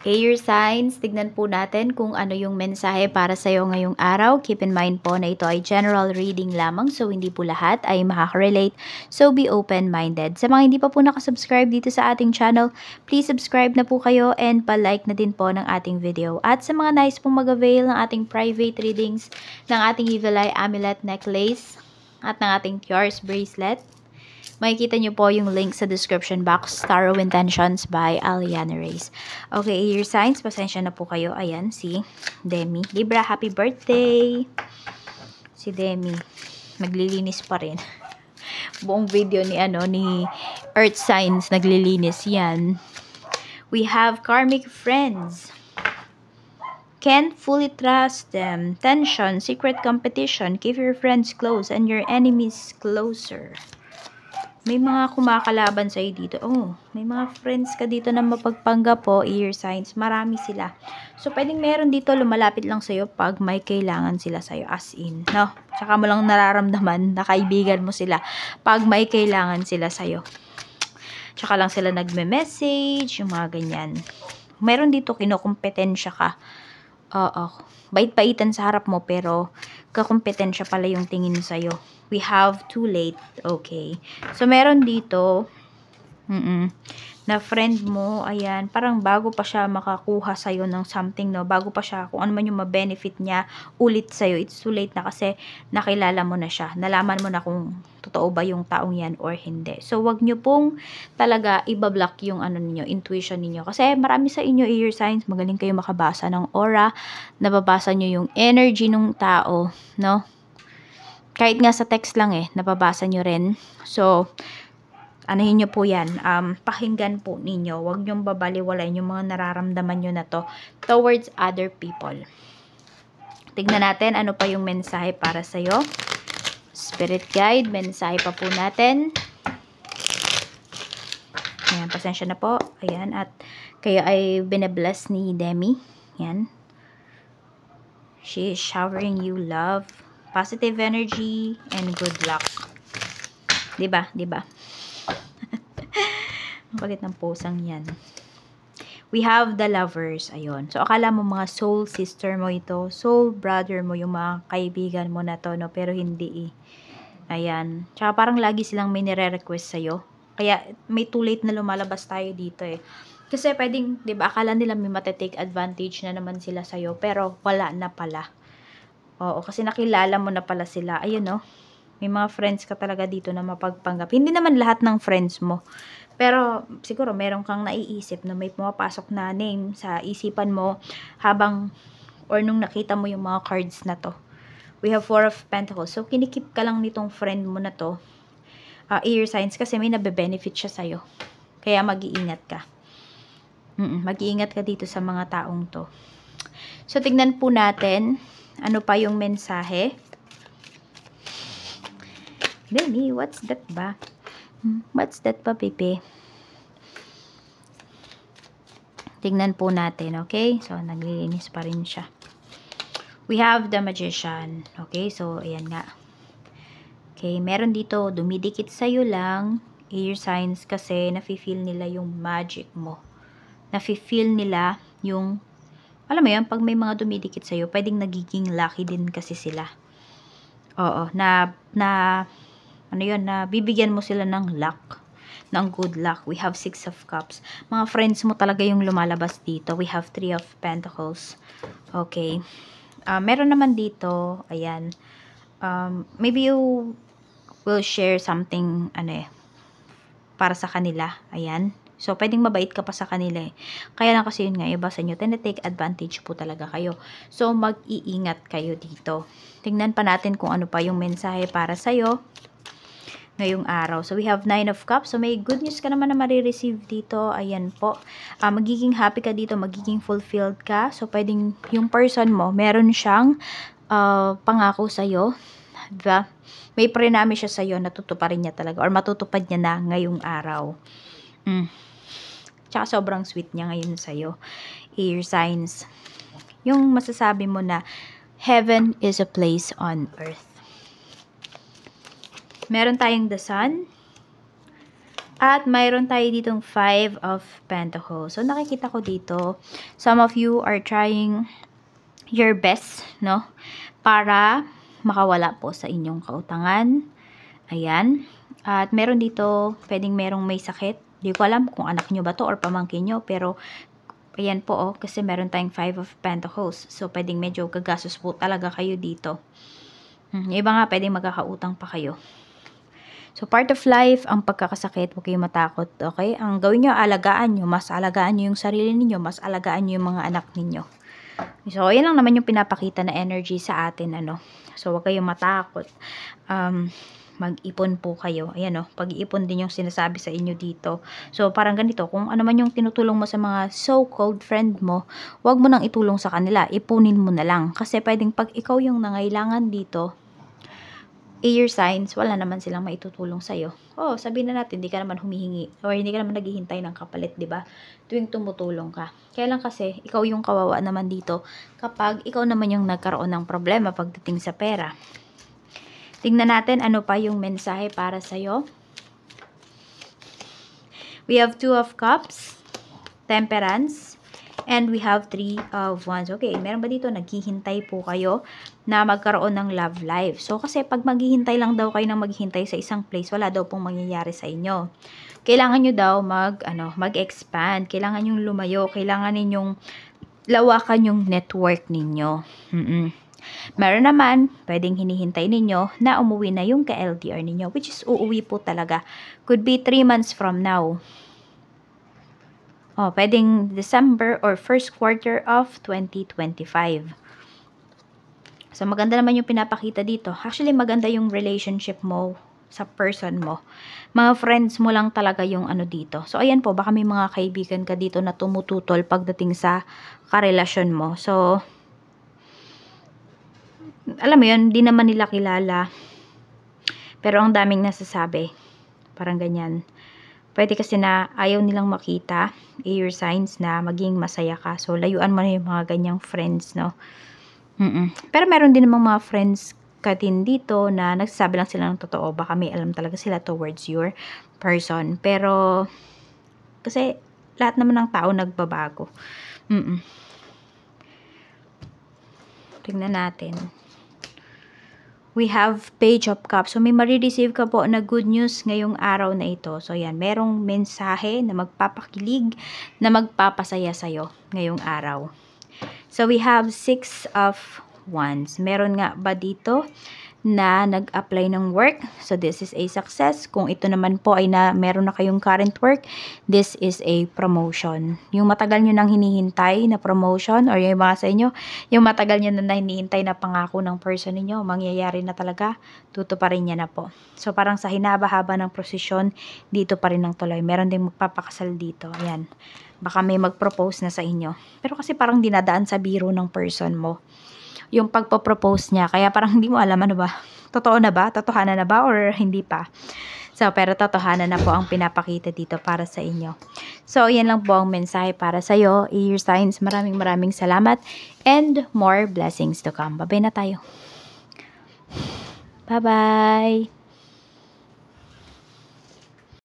Air signs, tignan po natin kung ano yung mensahe para sa iyo ngayong araw. Keep in mind po na ito ay general reading lamang so hindi po lahat ay makaka-relate. So be open-minded. Sa mga hindi pa po nakasubscribe dito sa ating channel, please subscribe na po kayo and pa-like na din po ng ating video. At sa mga nice pong mag-avail ng ating private readings ng ating Evil Eye Amulet Necklace at ng ating Tiar's Bracelet, Makikita nyo po yung link sa description box, Tarot Intentions by Aliana Reyes. Okay, your signs, pasensya na po kayo. Ayan, si Demi. Libra, happy birthday! Si Demi. Maglilinis pa rin. Buong video ni, ano, ni Earth Signs, naglilinis yan. We have karmic friends can't fully trust them. Tension, secret competition, keep your friends close and your enemies closer. May mga kumakalaban sa'yo dito. Oh, may mga friends ka dito na mapagpangga po, ear signs. Marami sila. So, pwedeng meron dito lumalapit lang sa'yo pag may kailangan sila sa'yo. As in, no? Tsaka mo lang nararamdaman na kaibigan mo sila pag may kailangan sila sa'yo. Tsaka lang sila nagme-message, yung mga ganyan. Meron dito kinokompetensya ka. Oo. Bait-baitan sa harap mo, pero kakumpetensya pala yung tingin sa'yo. We have too late. Okay. So, meron dito, Mm-mm. Na friend mo, ayan, parang bago pa siya makakuha sa'yo ng something, no? Bago pa siya, kung ano man yung ma-benefit niya, ulit sa'yo. It's too late na kasi nakilala mo na siya. Nalaman mo na kung totoo ba yung taong yan or hindi. So, wag nyo pong talaga ibablock yung ano niyo intuition niyo Kasi marami sa inyo air signs, magaling kayo makabasa ng aura, nababasa nyo yung energy ng tao, no? Kahit nga sa text lang eh, nababasa nyo rin. So, Anahin nyo po yan. Um, pakinggan po ninyo. Huwag nyong babaliwalain yung mga nararamdaman nyo na to towards other people. Tignan natin ano pa yung mensahe para sa'yo. Spirit guide, mensahe pa po natin. Ayan, pasensya na po. Ayan, at kayo ay binebless ni Demi. Ayan. She is showering you love, positive energy, and good luck. Diba? Diba? Ang ng posang yan. We have the lovers. Ayun. So, akala mo mga soul sister mo ito. Soul brother mo yung mga kaibigan mo na to, no? Pero hindi eh. Ayan. Tsaka parang lagi silang may nire-request sa'yo. Kaya, may too late na lumalabas tayo dito eh. Kasi pwedeng, di ba, akala nila may matetake advantage na naman sila sa'yo. Pero, wala na pala. Oo, kasi nakilala mo na pala sila. Ayun, no? May mga friends ka talaga dito na mapagpanggap. Hindi naman lahat ng friends mo. Pero siguro meron kang naiisip na may pumapasok na name sa isipan mo habang or nung nakita mo yung mga cards na to. We have four of pentacles. So, kinikip ka lang nitong friend mo na to. Uh, ah, ear signs kasi may nabe-benefit siya sa'yo. Kaya mag-iingat ka. Mm -mm, mag-iingat ka dito sa mga taong to. So, tignan po natin ano pa yung mensahe. Lenny, what's that ba? What's that ba, baby? Tingnan po natin, okay? So, naglilinis pa rin siya. We have the magician. Okay, so, ayan nga. Okay, meron dito, dumidikit sa'yo lang, air signs, kasi nafe-feel nila yung magic mo. Nafe-feel nila yung, alam mo yun, pag may mga dumidikit sa'yo, pwedeng nagiging lucky din kasi sila. Oo, na, na, ano yun, na bibigyan mo sila ng luck ng good luck. We have six of cups. Mga friends mo talaga yung lumalabas dito. We have three of pentacles. Okay. Uh, meron naman dito, ayan, um, maybe you will share something, ano eh, para sa kanila. Ayan. So, pwedeng mabait ka pa sa kanila eh. Kaya lang kasi yun nga, iba sa inyo, tinitake advantage po talaga kayo. So, mag-iingat kayo dito. Tingnan pa natin kung ano pa yung mensahe para sa'yo ngayong araw. So, we have 9 of cups. So, may good news ka naman na marireceive dito. Ayan po. Uh, magiging happy ka dito. Magiging fulfilled ka. So, pwedeng yung person mo, meron siyang uh, pangako sa'yo. Diba? May prenami siya sa'yo. Natutuparin niya talaga. Or matutupad niya na ngayong araw. Mm. Tsaka sobrang sweet niya ngayon sa'yo. Air signs. Yung masasabi mo na heaven is a place on earth meron tayong the sun. At mayroon tayo ditong five of pentacles. So, nakikita ko dito, some of you are trying your best, no? Para makawala po sa inyong kautangan. Ayan. At meron dito, pwedeng merong may sakit. Hindi ko alam kung anak nyo ba to or pamangkin nyo. Pero, ayan po, oh, kasi meron tayong five of pentacles. So, pwedeng medyo gagastos po talaga kayo dito. Hmm, yung iba nga, pwedeng magkakautang pa kayo. So, part of life, ang pagkakasakit, huwag kayong matakot, okay? Ang gawin niyo alagaan niyo, mas alagaan niyo yung sarili niyo, mas alagaan niyo yung mga anak niyo. So, ayan lang naman yung pinapakita na energy sa atin, ano. So, huwag kayong matakot. Um, mag-ipon po kayo. Ayan o, oh, pag-iipon din yung sinasabi sa inyo dito. So, parang ganito, kung ano man yung tinutulong mo sa mga so-called friend mo, huwag mo nang itulong sa kanila, ipunin mo na lang. Kasi pwedeng pag ikaw yung nangailangan dito, air signs, wala naman silang maitutulong sa'yo. Oo, oh, sabihin na natin, hindi ka naman humihingi O hindi ka naman naghihintay ng kapalit, ba diba? Tuwing tumutulong ka. Kaya lang kasi, ikaw yung kawawa naman dito kapag ikaw naman yung nagkaroon ng problema pagdating sa pera. Tingnan natin ano pa yung mensahe para sa'yo. We have two of cups, temperance, And we have 3 of wands. Okay, meron ba dito? Naghihintay po kayo na magkaroon ng love life. So, kasi pag maghihintay lang daw kayo na maghihintay sa isang place, wala daw pong mangyayari sa inyo. Kailangan nyo daw mag, ano, mag-expand. Kailangan yung lumayo. Kailangan ninyong lawakan yung network ninyo. Mm -mm. Meron naman, pwedeng hinihintay ninyo na umuwi na yung ka-LDR ninyo, which is uuwi po talaga. Could be 3 months from now. O, oh, pwedeng December or first quarter of 2025. So, maganda naman yung pinapakita dito. Actually, maganda yung relationship mo sa person mo. Mga friends mo lang talaga yung ano dito. So, ayan po, baka may mga kaibigan ka dito na tumututol pagdating sa karelasyon mo. So, alam mo yun, di naman nila kilala. Pero ang daming nasasabi. Parang ganyan pwede kasi na ayaw nilang makita eh, your signs na maging masaya ka. So, layuan mo na yung mga ganyang friends, no? Mm-mm. Pero meron din namang mga friends katin dito na nagsasabi lang sila ng totoo. Baka may alam talaga sila towards your person. Pero, kasi lahat naman ng tao nagbabago. Mm-mm. Tingnan natin we have page of cups. So, may marireceive ka po na good news ngayong araw na ito. So, yan, merong mensahe na magpapakilig, na magpapasaya sa'yo ngayong araw. So, we have six of wands. Meron nga ba dito? na nag-apply ng work. So, this is a success. Kung ito naman po ay na meron na kayong current work, this is a promotion. Yung matagal nyo nang hinihintay na promotion or yung mga sa inyo, yung matagal nyo na hinihintay na pangako ng person niyo mangyayari na talaga, tutuparin niya na po. So, parang sa hinaba-haba ng prosesyon, dito pa rin ang tuloy. Meron din magpapakasal dito. Ayan. Baka may mag-propose na sa inyo. Pero kasi parang dinadaan sa biro ng person mo yung pagpo-propose niya. Kaya parang hindi mo alam ano ba, totoo na ba, totohanan na ba, or hindi pa. So, pero totohanan na po ang pinapakita dito para sa inyo. So, yan lang po ang mensahe para sa'yo. iyo. Signs, maraming maraming salamat and more blessings to come. Babay na tayo. Bye-bye!